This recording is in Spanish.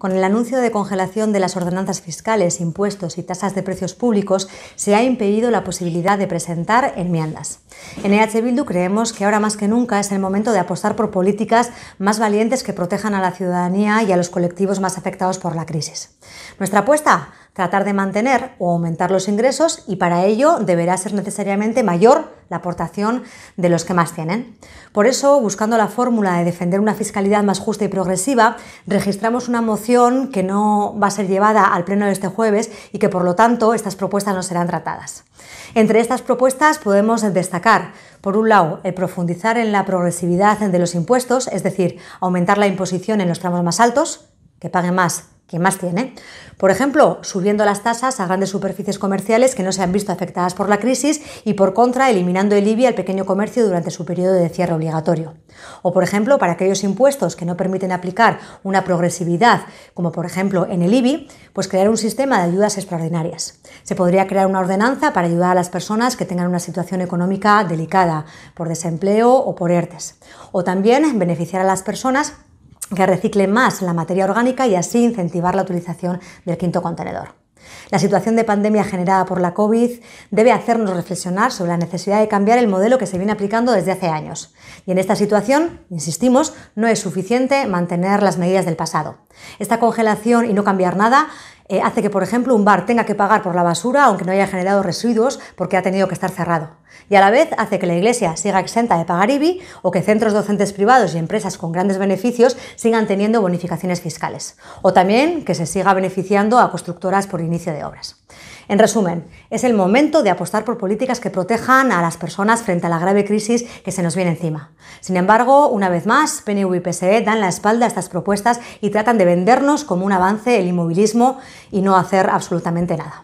Con el anuncio de congelación de las ordenanzas fiscales, impuestos y tasas de precios públicos, se ha impedido la posibilidad de presentar enmiendas. En EH Bildu creemos que ahora más que nunca es el momento de apostar por políticas más valientes que protejan a la ciudadanía y a los colectivos más afectados por la crisis. Nuestra apuesta tratar de mantener o aumentar los ingresos y para ello deberá ser necesariamente mayor la aportación de los que más tienen. Por eso, buscando la fórmula de defender una fiscalidad más justa y progresiva, registramos una moción que no va a ser llevada al pleno de este jueves y que por lo tanto estas propuestas no serán tratadas. Entre estas propuestas podemos destacar, por un lado, el profundizar en la progresividad de los impuestos, es decir, aumentar la imposición en los tramos más altos, que pague más que más tiene. Por ejemplo, subiendo las tasas a grandes superficies comerciales que no se han visto afectadas por la crisis y por contra eliminando el IBI al pequeño comercio durante su periodo de cierre obligatorio. O por ejemplo, para aquellos impuestos que no permiten aplicar una progresividad, como por ejemplo en el IBI, pues crear un sistema de ayudas extraordinarias. Se podría crear una ordenanza para ayudar a las personas que tengan una situación económica delicada por desempleo o por ERTES. O también beneficiar a las personas que recicle más la materia orgánica y así incentivar la utilización del quinto contenedor. La situación de pandemia generada por la COVID debe hacernos reflexionar sobre la necesidad de cambiar el modelo que se viene aplicando desde hace años. Y en esta situación, insistimos, no es suficiente mantener las medidas del pasado. Esta congelación y no cambiar nada eh, hace que, por ejemplo, un bar tenga que pagar por la basura aunque no haya generado residuos porque ha tenido que estar cerrado. Y a la vez hace que la Iglesia siga exenta de pagar IBI o que centros docentes privados y empresas con grandes beneficios sigan teniendo bonificaciones fiscales. O también que se siga beneficiando a constructoras por inicio de obras. En resumen, es el momento de apostar por políticas que protejan a las personas frente a la grave crisis que se nos viene encima. Sin embargo, una vez más, PNV y PSE dan la espalda a estas propuestas y tratan de vendernos como un avance el inmovilismo y no hacer absolutamente nada.